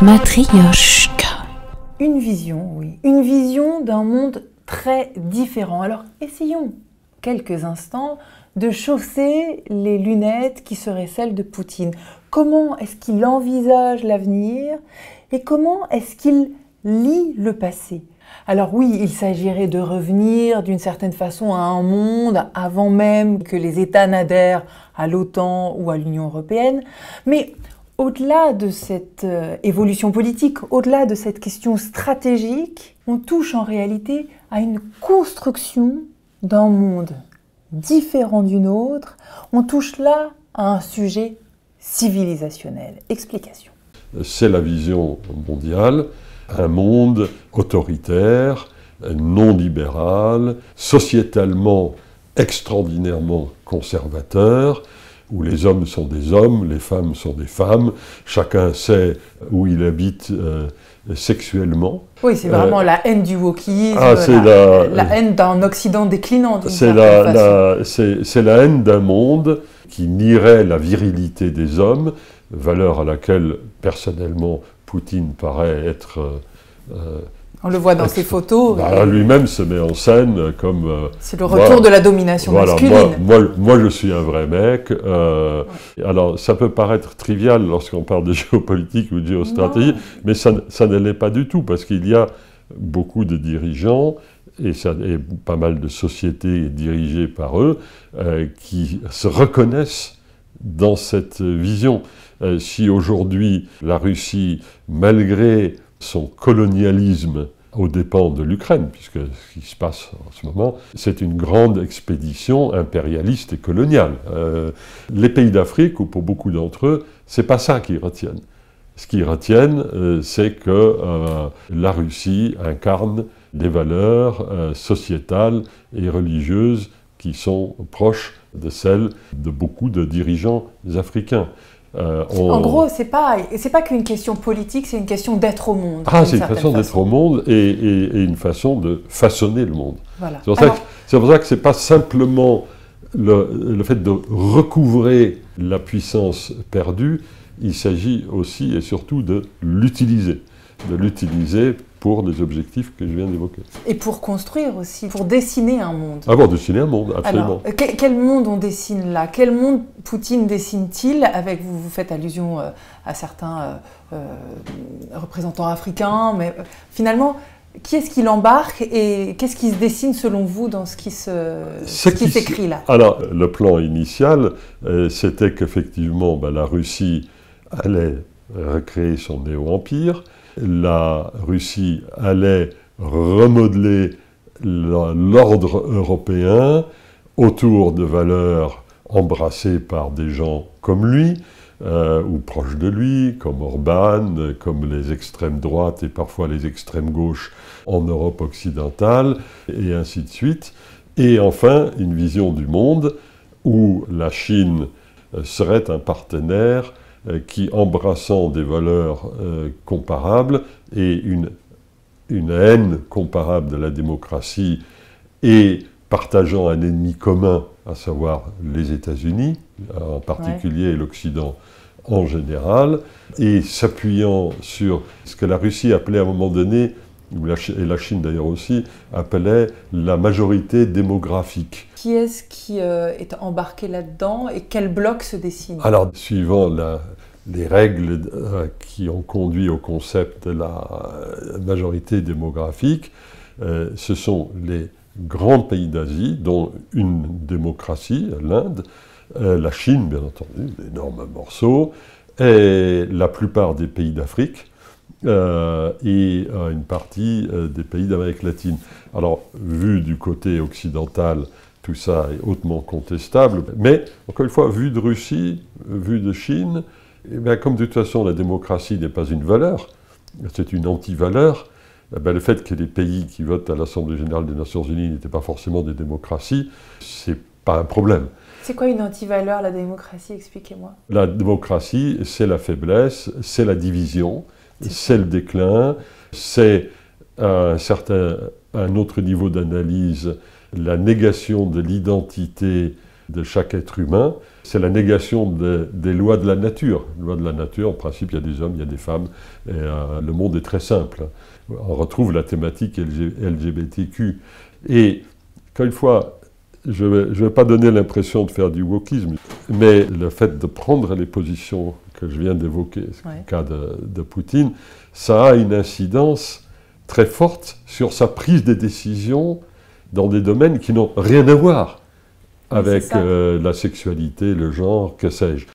Matrioshka. Une vision, oui. Une vision d'un monde très différent. Alors essayons quelques instants de chausser les lunettes qui seraient celles de Poutine. Comment est-ce qu'il envisage l'avenir et comment est-ce qu'il lit le passé alors oui, il s'agirait de revenir d'une certaine façon à un monde avant même que les États n'adhèrent à l'OTAN ou à l'Union européenne, mais au-delà de cette euh, évolution politique, au-delà de cette question stratégique, on touche en réalité à une construction d'un monde différent du nôtre. On touche là à un sujet civilisationnel. Explication. C'est la vision mondiale, un monde autoritaire, non libéral, sociétalement extraordinairement conservateur, où les hommes sont des hommes, les femmes sont des femmes, chacun sait où il habite euh, sexuellement. Oui, c'est vraiment euh, la haine du wokisme, ah, la, haine d'un Occident déclinant. C'est la, haine d'un monde qui nierait la virilité des hommes, valeur à laquelle personnellement Poutine paraît être... Euh, on le voit dans ses photos. Bah, lui-même se met en scène comme. Euh, c'est le retour de la domination masculine. Moi, je suis un vrai mec. Euh, alors, ça peut paraître trivial lorsqu'on parle de géopolitique ou de géostratégie, mais ça, ne l'est pas du tout, parce qu'il y a beaucoup de dirigeants et, ça, pas mal de sociétés dirigées par eux euh, qui se reconnaissent dans cette vision. si aujourd'hui la Russie, malgré son colonialisme aux dépens de l'Ukraine, puisque ce qui se passe en ce moment, c'est une grande expédition impérialiste et coloniale. Euh, les pays d'Afrique, ou pour beaucoup d'entre eux, c'est pas ça qu'ils retiennent. Ce qu'ils retiennent, euh, c'est que euh, la Russie incarne des valeurs sociétales et religieuses qui sont proches de celles de beaucoup de dirigeants africains. Euh, en gros, c'est pas c'est pas qu'une question politique, c'est une question d'être au monde. Ah, c'est une façon, d'être au monde et, une façon de façonner le monde. Voilà. C'est pour, ça que c'est pas simplement le, le, fait de recouvrer la puissance perdue. Il s'agit aussi et surtout de l'utiliser, de l'utiliser pour des objectifs que je viens d'évoquer. Et pour construire aussi, pour dessiner un monde. Ah bon, dessiner un monde, absolument. quel, monde on dessine là Quel monde Poutine dessine-t-il avec, vous, vous faites allusion euh, à certains euh, euh, représentants africains, mais finalement, qui est-ce qu'il embarque et qu'est-ce qui se dessine selon vous dans ce qui s'écrit là Alors, le plan initial, c'était qu'effectivement, bah, la Russie allait recréer son néo-empire, la Russie allait remodeler l'ordre européen autour de valeurs embrassées par des gens comme lui, euh, ou proches de lui, comme Orban, comme les extrêmes droites et parfois les extrêmes gauches en Europe occidentale, et ainsi de suite. Et enfin, une vision du monde où la Chine serait un partenaire euh, qui, embrassant des valeurs euh, comparables et une, haine comparable de la démocratie et partageant un ennemi commun, à savoir les États-Unis, en particulier l'Occident en général, et s'appuyant sur ce que la Russie appelait à un moment donné et la Chine d'ailleurs aussi, appelait la majorité démographique. Qui est-ce qui euh, est embarqué là-dedans et quel bloc se dessine Alors, suivant les règles euh, qui ont conduit au concept de la euh, majorité démographique, ce sont les grands pays d'Asie, dont une démocratie, l'Inde, la Chine, bien entendu, d'énormes morceaux, et la plupart des pays d'Afrique, euh, et euh, une partie euh, des pays d'Amérique latine. Alors, vu du côté occidental, tout ça est hautement contestable, mais encore une fois, vu de Russie, vu de Chine, eh bien, comme de toute façon la démocratie n'est pas une valeur, c'est une anti-valeur, eh le fait que les pays qui votent à l'Assemblée générale des Nations Unies n'étaient pas forcément des démocraties, c'est pas un problème. C'est quoi une anti-valeur, la démocratie Expliquez-moi. La démocratie, c'est la faiblesse, c'est la division, c'est le déclin, c'est un certain un autre niveau d'analyse la négation de l'identité de chaque être humain, c'est la négation des lois de la nature. Les lois de la nature, en principe, il y a des hommes, il y a des femmes, et euh, le monde est très simple. On retrouve la thématique LGBTQ. Et, encore une fois, je ne vais, pas donner l'impression de faire du wokisme, mais le fait de prendre les positions que je viens d'évoquer, le cas de, Poutine, ça a une incidence très forte sur sa prise des décisions dans des domaines qui n'ont rien à voir avec euh, la sexualité, le genre, que sais-je.